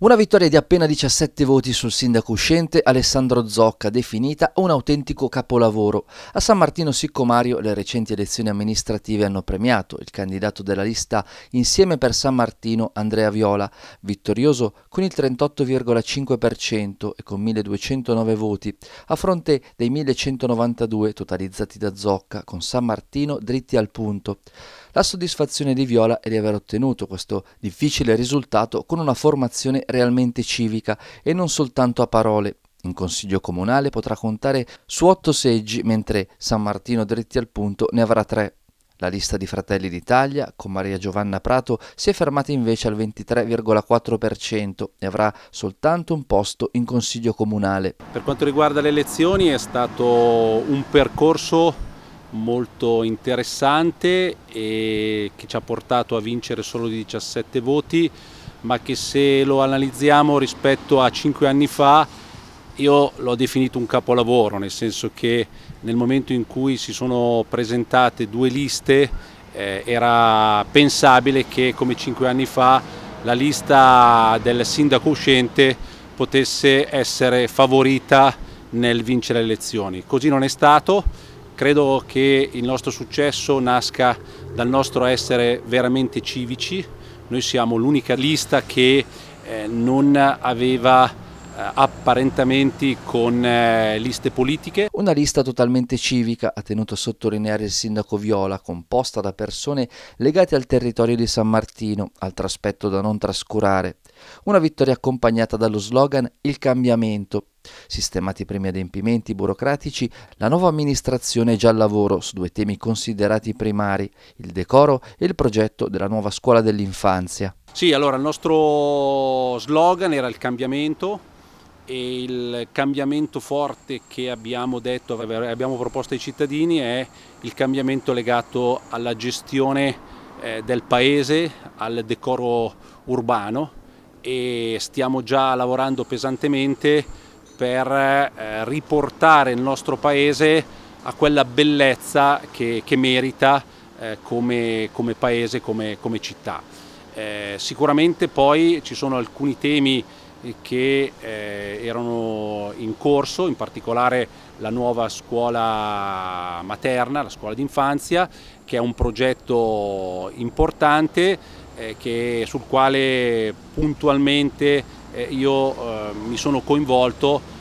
Una vittoria di appena 17 voti sul sindaco uscente Alessandro Zocca, definita un autentico capolavoro. A San Martino Siccomario le recenti elezioni amministrative hanno premiato il candidato della lista Insieme per San Martino Andrea Viola, vittorioso con il 38,5% e con 1209 voti, a fronte dei 1192 totalizzati da Zocca, con San Martino dritti al punto. La soddisfazione di Viola è di aver ottenuto questo difficile risultato con una formazione realmente civica e non soltanto a parole. In consiglio comunale potrà contare su otto seggi, mentre San Martino dritti al punto ne avrà tre. La lista di Fratelli d'Italia, con Maria Giovanna Prato, si è fermata invece al 23,4% e avrà soltanto un posto in Consiglio Comunale. Per quanto riguarda le elezioni è stato un percorso molto interessante e che ci ha portato a vincere solo di 17 voti ma che se lo analizziamo rispetto a cinque anni fa io l'ho definito un capolavoro, nel senso che nel momento in cui si sono presentate due liste eh, era pensabile che come cinque anni fa la lista del sindaco uscente potesse essere favorita nel vincere le elezioni. Così non è stato, credo che il nostro successo nasca dal nostro essere veramente civici, noi siamo l'unica lista che eh, non aveva eh, apparentamenti con eh, liste politiche. Una lista totalmente civica, ha tenuto a sottolineare il sindaco Viola, composta da persone legate al territorio di San Martino, altro aspetto da non trascurare. Una vittoria accompagnata dallo slogan Il cambiamento. Sistemati i primi adempimenti burocratici, la nuova amministrazione è già al lavoro su due temi considerati primari, il decoro e il progetto della nuova scuola dell'infanzia. Sì, allora il nostro slogan era il cambiamento, e il cambiamento forte che abbiamo detto, abbiamo proposto ai cittadini è il cambiamento legato alla gestione eh, del paese, al decoro urbano e stiamo già lavorando pesantemente per eh, riportare il nostro paese a quella bellezza che, che merita eh, come, come, paese, come, come città. sicuramente poi ci sono alcuni temi che eh, erano in corso, in particolare la nuova scuola materna, la scuola d'infanzia, che è un progetto importante eh, che, sul quale puntualmente eh, io eh, mi sono coinvolto